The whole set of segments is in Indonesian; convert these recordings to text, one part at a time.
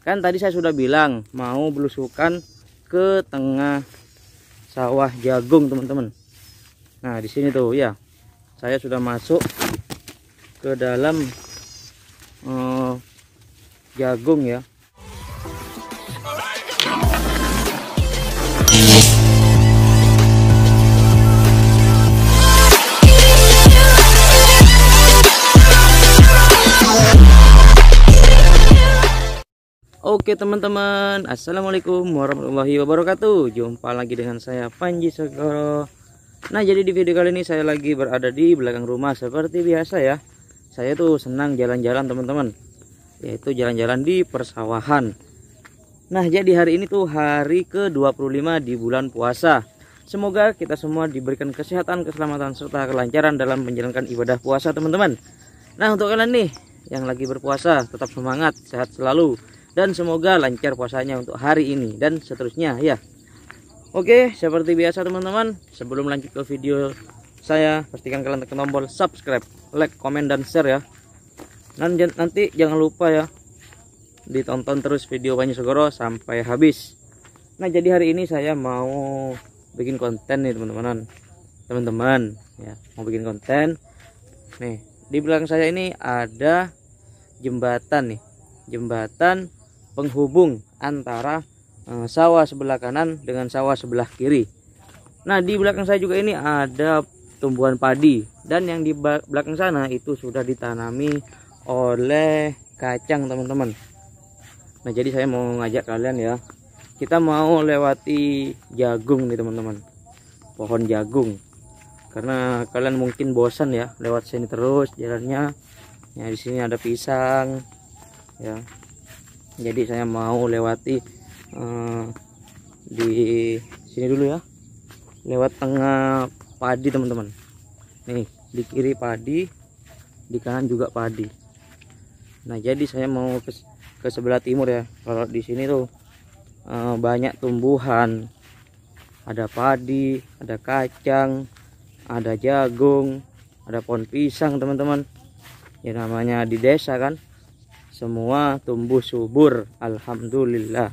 kan tadi saya sudah bilang mau belusukan ke tengah sawah jagung teman-teman nah di sini tuh ya saya sudah masuk ke dalam eh, jagung ya Oke teman-teman Assalamualaikum warahmatullahi wabarakatuh Jumpa lagi dengan saya Panji Segoro Nah jadi di video kali ini saya lagi berada di belakang rumah Seperti biasa ya Saya tuh senang jalan-jalan teman-teman Yaitu jalan-jalan di persawahan Nah jadi hari ini tuh hari ke-25 di bulan puasa Semoga kita semua diberikan kesehatan, keselamatan, serta kelancaran dalam menjalankan ibadah puasa teman-teman Nah untuk kalian nih yang lagi berpuasa tetap semangat, sehat selalu dan semoga lancar puasanya untuk hari ini dan seterusnya ya Oke seperti biasa teman-teman sebelum lanjut ke video saya pastikan kalian tekan tombol subscribe like komen dan share ya dan nanti jangan lupa ya ditonton terus video banyak Segoro sampai habis nah jadi hari ini saya mau bikin konten nih teman-teman teman-teman ya mau bikin konten nih di belakang saya ini ada jembatan nih jembatan penghubung antara eh, sawah sebelah kanan dengan sawah sebelah kiri. Nah, di belakang saya juga ini ada tumbuhan padi dan yang di belakang sana itu sudah ditanami oleh kacang, teman-teman. Nah, jadi saya mau ngajak kalian ya. Kita mau lewati jagung nih, teman-teman. Pohon jagung. Karena kalian mungkin bosan ya lewat sini terus jalannya. Ya, di sini ada pisang. Ya, jadi saya mau lewati uh, di sini dulu ya lewat tengah padi teman-teman nih di kiri padi di kanan juga padi nah jadi saya mau ke, ke sebelah timur ya kalau di sini tuh uh, banyak tumbuhan ada padi ada kacang ada jagung ada pohon pisang teman-teman ya namanya di desa kan semua tumbuh subur Alhamdulillah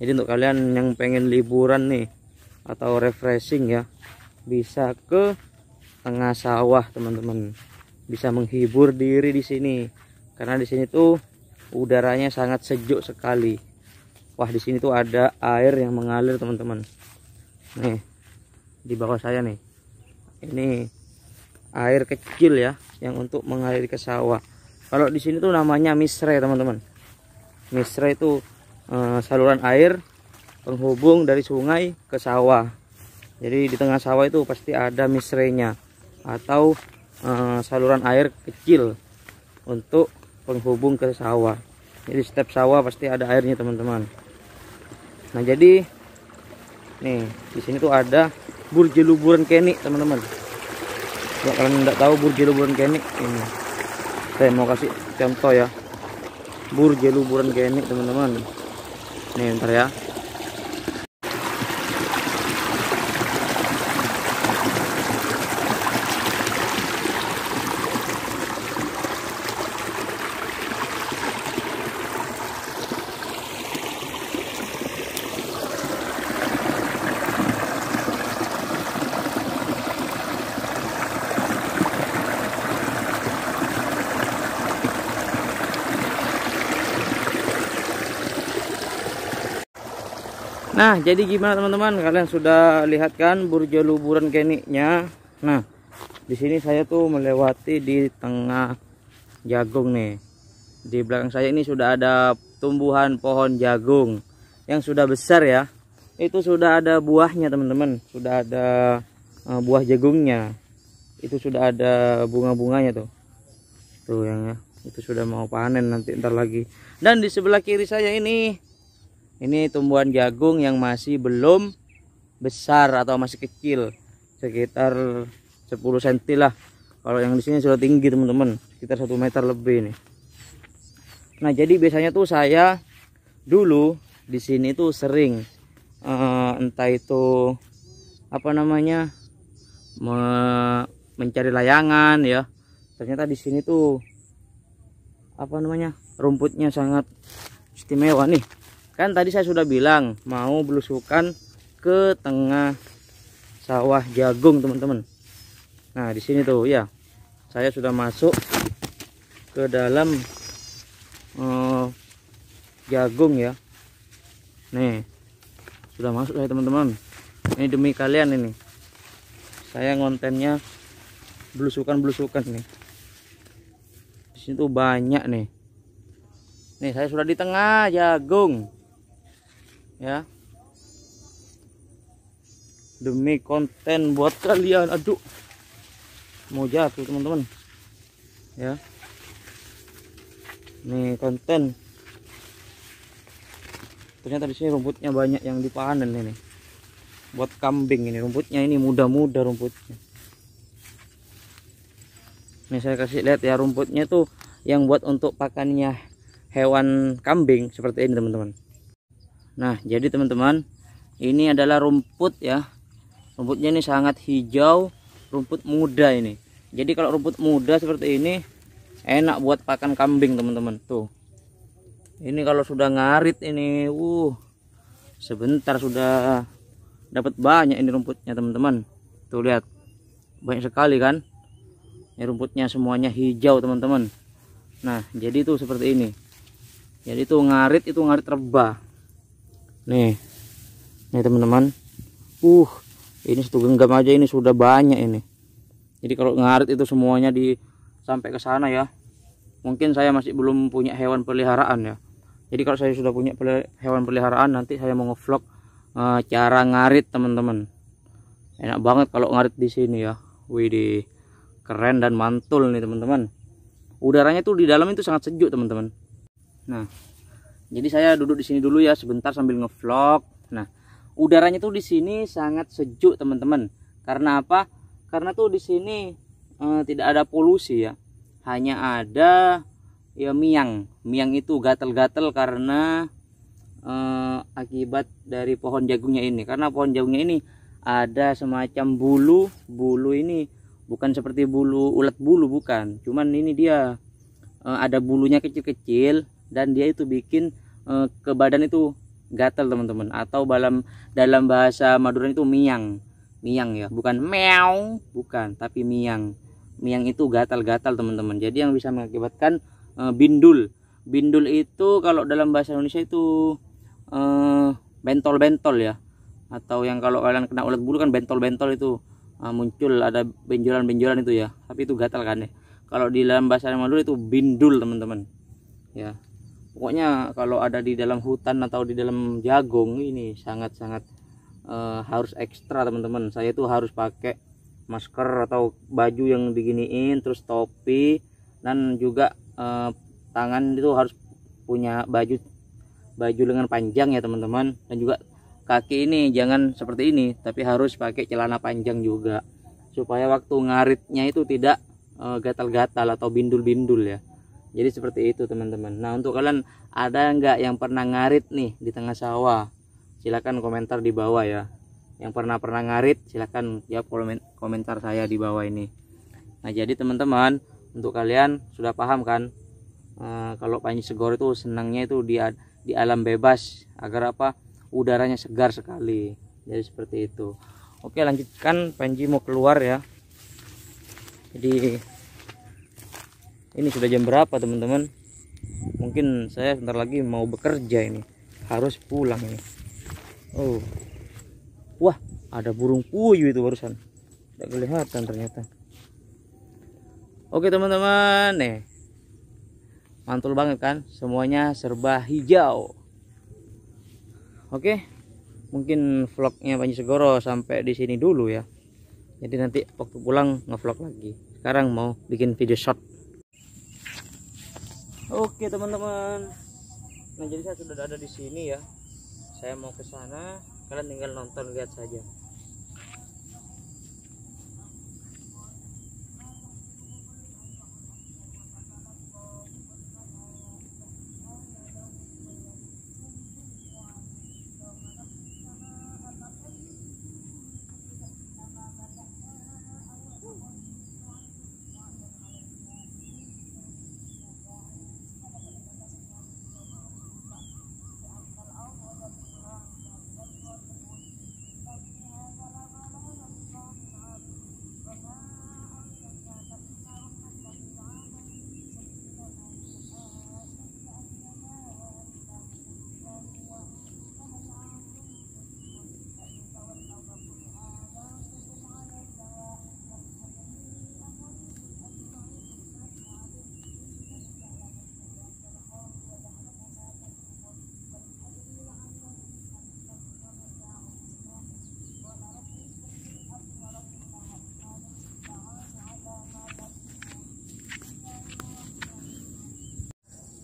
jadi untuk kalian yang pengen liburan nih atau refreshing ya bisa ke tengah sawah teman-teman bisa menghibur diri di sini karena di sini tuh udaranya sangat sejuk sekali wah di sini tuh ada air yang mengalir teman-teman nih di bawah saya nih ini air kecil ya yang untuk mengalir ke sawah kalau di sini tuh namanya misre teman-teman misre itu uh, saluran air penghubung dari sungai ke sawah jadi di tengah sawah itu pasti ada misrenya atau uh, saluran air kecil untuk penghubung ke sawah jadi setiap sawah pasti ada airnya teman-teman nah jadi nih di sini tuh ada burjeluburan kenik teman-teman kalau kalian tidak tahu burjeluburan kenik ini saya mau kasih contoh ya burj luburan kayak ini teman-teman nih ntar ya Nah, jadi gimana teman-teman? Kalian sudah lihat kan burjo luburan keniknya? Nah, di sini saya tuh melewati di tengah jagung nih. Di belakang saya ini sudah ada tumbuhan pohon jagung yang sudah besar ya. Itu sudah ada buahnya, teman-teman. Sudah ada uh, buah jagungnya. Itu sudah ada bunga-bunganya tuh. Tuh yang ya. Itu sudah mau panen nanti ntar lagi. Dan di sebelah kiri saya ini ini tumbuhan jagung yang masih belum besar atau masih kecil sekitar 10 cm lah kalau yang di sini sudah tinggi teman-teman sekitar 1 meter lebih ini. nah jadi biasanya tuh saya dulu di sini tuh sering uh, entah itu apa namanya me mencari layangan ya ternyata di sini tuh apa namanya rumputnya sangat istimewa nih kan tadi saya sudah bilang mau belusukan ke tengah sawah jagung teman-teman nah di sini tuh ya saya sudah masuk ke dalam eh, jagung ya nih sudah masuk saya teman-teman ini demi kalian ini saya ngontennya belusukan-belusukan nih di situ banyak nih nih saya sudah di tengah jagung ya demi konten buat kalian aduh mau jatuh teman-teman ya ini konten ternyata di sini rumputnya banyak yang dipanen ini buat kambing ini rumputnya ini muda-muda rumputnya ini saya kasih lihat ya rumputnya tuh yang buat untuk pakannya hewan kambing seperti ini teman-teman Nah, jadi teman-teman, ini adalah rumput ya. Rumputnya ini sangat hijau, rumput muda ini. Jadi kalau rumput muda seperti ini enak buat pakan kambing, teman-teman. Tuh. Ini kalau sudah ngarit ini, uh. Sebentar sudah dapat banyak ini rumputnya, teman-teman. Tuh lihat. Banyak sekali kan? Ini rumputnya semuanya hijau, teman-teman. Nah, jadi itu seperti ini. Jadi itu ngarit itu ngarit rebah nih nih teman-teman uh ini satu genggam aja ini sudah banyak ini jadi kalau ngarit itu semuanya di sampai ke sana ya mungkin saya masih belum punya hewan peliharaan ya jadi kalau saya sudah punya hewan peliharaan nanti saya mau ngevlog uh, cara ngarit teman-teman enak banget kalau ngarit di sini ya wih keren dan mantul nih teman-teman udaranya tuh di dalam itu sangat sejuk teman-teman nah jadi saya duduk di sini dulu ya sebentar sambil ngevlog nah udaranya tuh di sini sangat sejuk teman-teman karena apa karena tuh di sini eh, tidak ada polusi ya hanya ada ya miang miang itu gatel-gatel karena eh, akibat dari pohon jagungnya ini karena pohon jagungnya ini ada semacam bulu bulu ini bukan seperti bulu ulat bulu bukan cuman ini dia eh, ada bulunya kecil-kecil dan dia itu bikin e, ke badan itu gatel teman-teman atau dalam dalam bahasa Madura itu miang miang ya bukan meow bukan tapi miang miang itu gatal-gatal teman-teman jadi yang bisa mengakibatkan e, bindul bindul itu kalau dalam bahasa Indonesia itu eh, bentol-bentol ya atau yang kalau kalian kena ulat bulu kan bentol-bentol itu e, muncul ada benjolan-benjolan itu ya tapi itu gatal kan ya kalau di dalam bahasa Madura itu bindul teman-teman ya pokoknya kalau ada di dalam hutan atau di dalam jagung ini sangat-sangat uh, harus ekstra teman-teman saya itu harus pakai masker atau baju yang diginiin terus topi dan juga uh, tangan itu harus punya baju baju lengan panjang ya teman-teman dan juga kaki ini jangan seperti ini tapi harus pakai celana panjang juga supaya waktu ngaritnya itu tidak eh, gatal-gatal uh, atau bindul-bindul ya jadi seperti itu teman-teman nah untuk kalian ada nggak yang pernah ngarit nih di tengah sawah silahkan komentar di bawah ya yang pernah pernah ngarit silahkan ya komentar saya di bawah ini nah jadi teman-teman untuk kalian sudah paham kan e, kalau panji segor itu senangnya itu di di alam bebas agar apa udaranya segar sekali jadi seperti itu oke lanjutkan panji mau keluar ya jadi ini sudah jam berapa teman-teman mungkin saya sebentar lagi mau bekerja ini harus pulang ini oh wah ada burung puyuh itu barusan tidak kelihatan ternyata oke teman-teman nih mantul banget kan semuanya serba hijau oke mungkin vlognya Panji Segoro sampai di sini dulu ya jadi nanti waktu pulang ngevlog lagi sekarang mau bikin video short Oke teman-teman. Nah jadi saya sudah ada di sini ya. Saya mau ke sana. Kalian tinggal nonton lihat saja.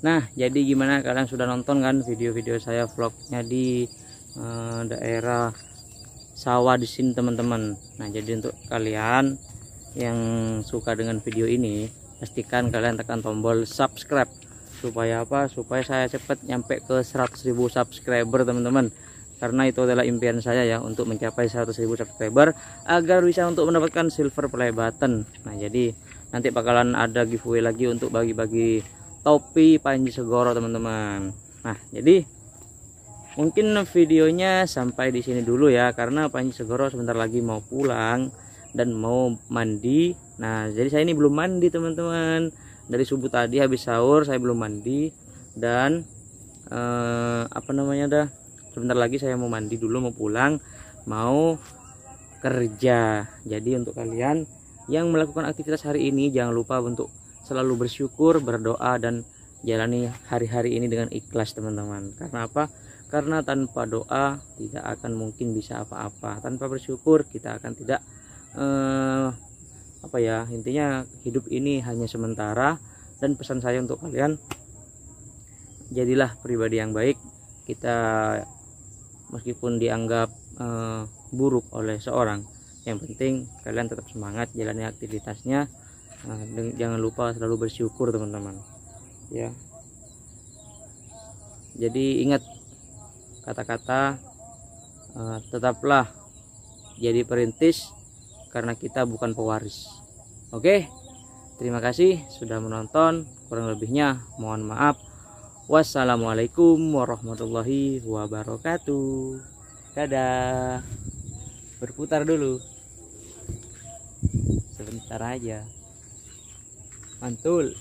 Nah jadi gimana kalian sudah nonton kan video-video saya vlognya di uh, daerah sawah di sini teman-teman. Nah jadi untuk kalian yang suka dengan video ini pastikan kalian tekan tombol subscribe supaya apa supaya saya cepat nyampe ke 100.000 subscriber teman-teman karena itu adalah impian saya ya untuk mencapai 100.000 subscriber agar bisa untuk mendapatkan silver play button nah jadi nanti bakalan ada giveaway lagi untuk bagi-bagi topi Panji Segoro teman-teman nah jadi mungkin videonya sampai di sini dulu ya karena Panji Segoro sebentar lagi mau pulang dan mau mandi nah jadi saya ini belum mandi teman-teman dari subuh tadi habis sahur saya belum mandi dan eh, apa namanya dah sebentar lagi saya mau mandi dulu mau pulang mau kerja jadi untuk kalian yang melakukan aktivitas hari ini jangan lupa untuk selalu bersyukur, berdoa dan jalani hari-hari ini dengan ikhlas teman-teman. Karena apa? Karena tanpa doa tidak akan mungkin bisa apa-apa. Tanpa bersyukur kita akan tidak eh, apa ya intinya hidup ini hanya sementara dan pesan saya untuk kalian jadilah pribadi yang baik kita meskipun dianggap eh, buruk oleh seorang yang penting kalian tetap semangat jalani aktivitasnya nah, jangan lupa selalu bersyukur teman-teman ya jadi ingat kata-kata uh, tetaplah jadi perintis karena kita bukan pewaris oke terima kasih sudah menonton kurang lebihnya mohon maaf wassalamualaikum warahmatullahi wabarakatuh dadah berputar dulu sebentar aja mantul